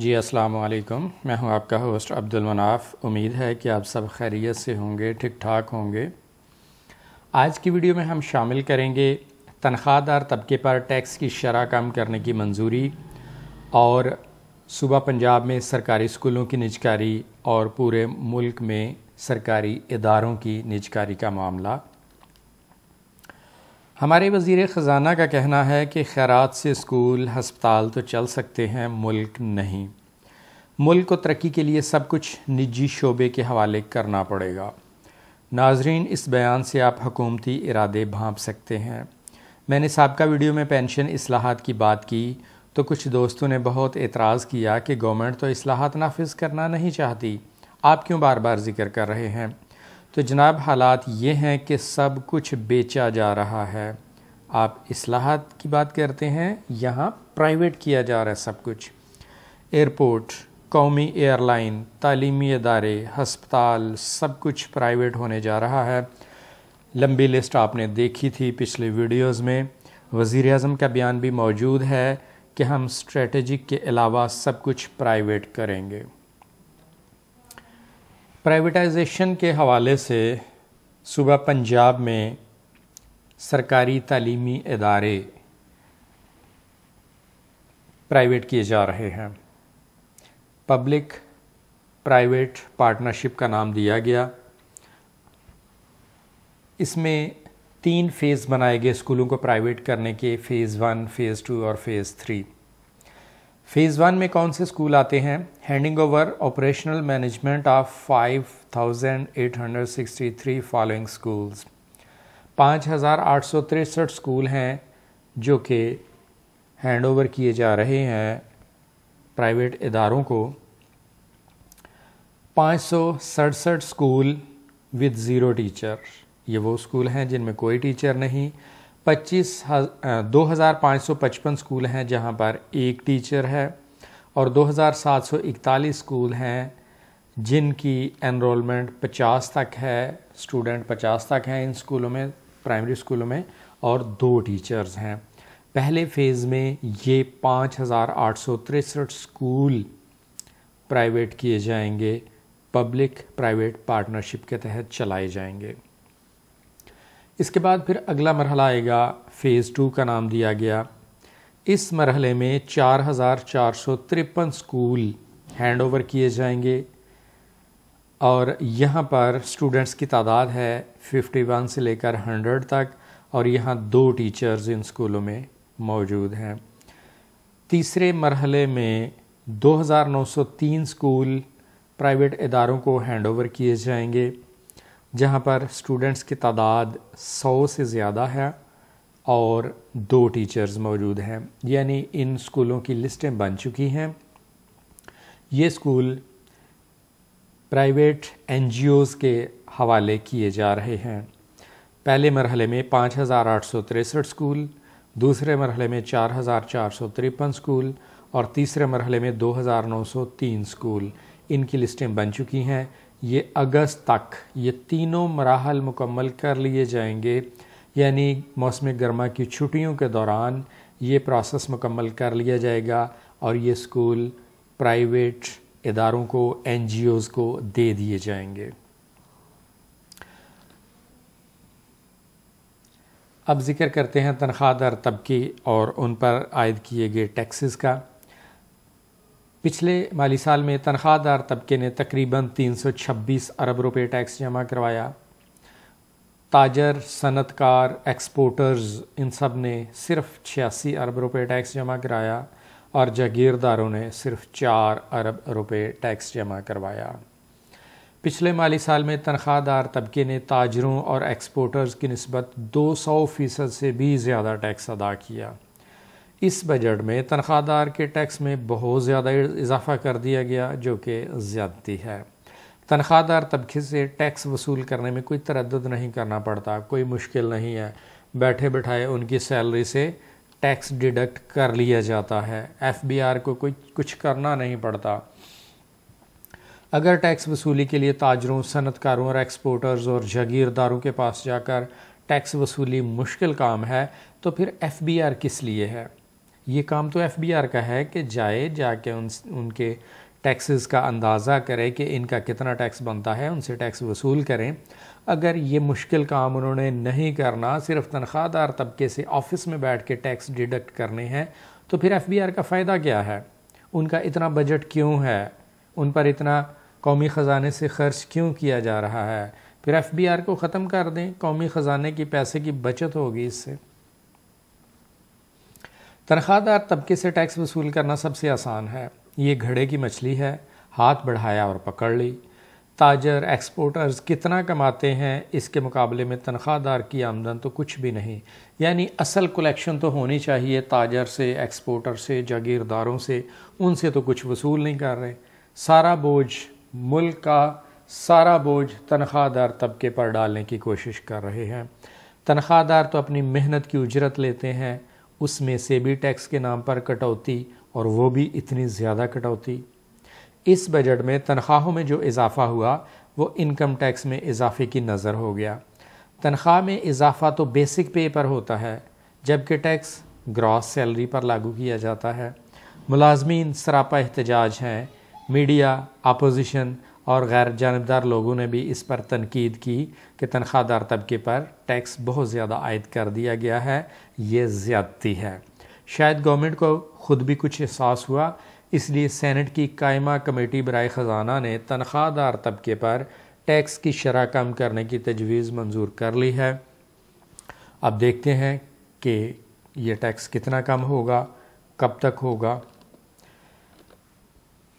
जी अस्सलाम वालेकुम मैं हूं आपका होस्ट अब्दुल मनाफ उम्मीद है कि आप सब खैरियत से होंगे ठीक ठाक होंगे आज की वीडियो में हम शामिल करेंगे तनख्वाहदार तबके पर टैक्स की शरह कम करने की मंजूरी और सुबह पंजाब में सरकारी स्कूलों की निजकारी और पूरे मुल्क में सरकारी इदारों की निजकारी का मामला हमारे वजीर ख़जाना का कहना है कि खैरात से स्कूल हस्पताल तो चल सकते हैं मुल्क नहीं मुल्क को तरक्की के लिए सब कुछ निजी शोबे के हवाले करना पड़ेगा नाजरीन इस बयान से आप हकूमती इरादे भाँप सकते हैं मैंने सबका वीडियो में पेंशन असलाहत की बात की तो कुछ दोस्तों ने बहुत एतराज़ किया कि गवर्नमेंट तो असलाहत नाफिज करना नहीं चाहती आप क्यों बार बार जिक्र कर रहे हैं तो जनाब हालात ये हैं कि सब कुछ बेचा जा रहा है आप असलाहत की बात करते हैं यहाँ प्राइवेट किया जा रहा है सब कुछ एयरपोर्ट कौमी एयरलाइन तलीमी अदारे हस्पताल सब कुछ प्राइवेट होने जा रहा है लंबी लिस्ट आपने देखी थी पिछले वीडियोस में वज़ी अजम का बयान भी मौजूद है कि हम स्ट्रेटजिक के अलावा सब कुछ प्राइवेट करेंगे प्राइवेटाइजेशन के हवाले से सुबह पंजाब में सरकारी तलीमी इदारे प्राइवेट किए जा रहे हैं पब्लिक प्राइवेट पार्टनरशिप का नाम दिया गया इसमें तीन फेज़ बनाए गए स्कूलों को प्राइवेट करने के फ़ेज़ वन फ़ेज़ टू और फ़ेज़ थ्री फेज़ वन में कौन से स्कूल आते हैं handing over operational management of 5,863 following schools पाँच हज़ार आठ सौ तिरसठ स्कूल हैं जो कि हैंड ओवर किए जा रहे हैं प्राइवेट इदारों को पाँच सौ सड़सठ स्कूल विद ज़ीरो टीचर ये वो स्कूल हैं जिनमें कोई टीचर नहीं पच्चीस दो हज़ार पाँच सौ पचपन स्कूल हैं जहां पर एक टीचर है और दो हज़ार सात सौ इकतालीस स्कूल हैं जिनकी एनरोलमेंट पचास तक है स्टूडेंट पचास तक हैं इन स्कूलों में प्राइमरी स्कूलों में और दो टीचर्स हैं पहले फेज़ में ये पाँच हज़ार आठ सौ तिरसठ स्कूल प्राइवेट किए जाएंगे पब्लिक प्राइवेट पार्टनरशिप के तहत चलाए जाएंगे इसके बाद फिर अगला मरहला आएगा फ़ेज़ टू का नाम दिया गया इस मरहले में चार हज़ार चार सौ तिरपन स्कूल हैंड ओवर किए जाएंगे और यहाँ पर स्टूडेंट्स की तादाद है 51 से लेकर 100 तक और यहाँ दो टीचर्स इन स्कूलों में मौजूद हैं तीसरे मरहले में 2903 स्कूल प्राइवेट इदारों को हैंड ओवर किए जाएंगे जहाँ पर स्टूडेंट्स की तादाद सौ से ज़्यादा है और दो टीचर्स मौजूद हैं यानी इन स्कूलों की लिस्टें बन चुकी हैं ये स्कूल प्राइवेट एन के हवाले किए जा रहे हैं पहले मरहले में पाँच हज़ार आठ सौ तिरसठ स्कूल दूसरे मरहले में चार हज़ार चार सौ तिरपन स्कूल और तीसरे मरहले में दो हज़ार नौ सौ तीन स्कूल इनकी लिस्टें बन चुकी हैं ये अगस्त तक ये तीनों मराहल मुकम्मल कर लिए जाएंगे यानी मौसम गर्मा की छुट्टियों के दौरान ये प्रोसेस मुकम्मल कर लिया जाएगा और ये स्कूल प्राइवेट इदारों को एन को दे दिए जाएंगे अब जिक्र करते हैं तनख्वाहदार तबके और उन पर आयद किए गए टैक्सेस का पिछले माली साल में तनख्वाहदार तबके ने तकरीबन 326 अरब रुपए टैक्स जमा करवाया ताजर सनतकार एक्सपोर्टर्स इन सब ने सिर्फ छियासी अरब रुपए टैक्स जमा कराया और जागीरदारों ने सिर्फ चार अरब रुपए टैक्स जमा करवाया पिछले माली साल में तनख्वाह दार तबके ने ताजरों और एक्सपोर्टर्स की नस्बत 200 फ़ीसद से भी ज़्यादा टैक्स अदा किया इस बजट में तनख्वाहदार के टैक्स में बहुत ज़्यादा इजाफा कर दिया गया जो कि ज़्यादती है तनख्वाहदार तबके से टैक्स वसूल करने में कोई तरद नहीं करना पड़ता कोई मुश्किल नहीं है बैठे बैठाए उनकी सैलरी से टैक्स डिडक्ट कर लिया जाता है एफबीआर को कोई कुछ करना नहीं पड़ता अगर टैक्स वसूली के लिए ताजरों सनतकारों और एक्सपोर्टर्स और जागीरदारों के पास जाकर टैक्स वसूली मुश्किल काम है तो फिर एफबीआर किस लिए है ये काम तो एफ का है कि जाए जाके उन उनके टैक्सेस का अंदाज़ा करे कि इनका कितना टैक्स बनता है उनसे टैक्स वसूल करें अगर ये मुश्किल काम उन्होंने नहीं करना सिर्फ तनख्वाहदार तबके से ऑफिस में बैठ के टैक्स डिडक्ट करने हैं तो फिर एफ का फ़ायदा क्या है उनका इतना बजट क्यों है उन पर इतना कौमी ख़जाने से खर्च क्यों किया जा रहा है फिर एफ को ख़त्म कर दें कौमी ख़जाने की पैसे की बचत होगी इससे तनख्वाहदार तबके से टैक्स वसूल करना सबसे आसान है ये घड़े की मछली है हाथ बढ़ाया और पकड़ ली ताजर एक्सपोर्टर्स कितना कमाते हैं इसके मुकाबले में तनख्वाहदार की आमदन तो कुछ भी नहीं यानी असल कलेक्शन तो होनी चाहिए ताजर से एक्सपोर्टर से जागीरदारों से उनसे तो कुछ वसूल नहीं कर रहे सारा बोझ मुल्क का सारा बोझ तनख्वाहदार तबके पर डालने की कोशिश कर रहे हैं तनख्वाहदार तो अपनी मेहनत की उजरत लेते हैं उसमें से भी टैक्स के नाम पर कटौती और वो भी इतनी ज़्यादा कटौती इस बजट में तनख्वाहों में जो इजाफा हुआ वो इनकम टैक्स में इजाफे की नज़र हो गया तनख्वाह में इजाफा तो बेसिक पे पर होता है जबकि टैक्स ग्रॉस सैलरी पर लागू किया जाता है मुलाजमीन सरापा एहतजाज हैं मीडिया अपोजिशन और गैर जानबदार लोगों ने भी इस पर तनकीद की कि तनख्वाहदार तबके पर टैक्स बहुत ज़्यादा आयद कर दिया गया है ये ज़्यादती है शायद गवर्नमेंट को ख़ुद भी कुछ एहसास हुआ इसलिए सैनट की कायमा कमेटी बरए ख़जाना ने तनख्वाहदार तबके पर टैक्स की शरह कम करने की तजवीज़ मंजूर कर ली है अब देखते हैं कि यह टैक्स कितना कम होगा कब तक होगा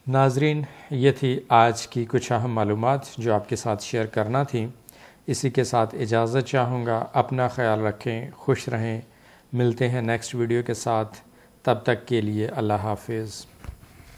नाजरीन ये थी आज की कुछ अहम मालूम जो आपके साथ शेयर करना थी इसी के साथ इजाज़त चाहूँगा अपना ख्याल रखें खुश रहें मिलते हैं नेक्स्ट वीडियो के साथ तब तक के लिए अल्लाह हाफिज़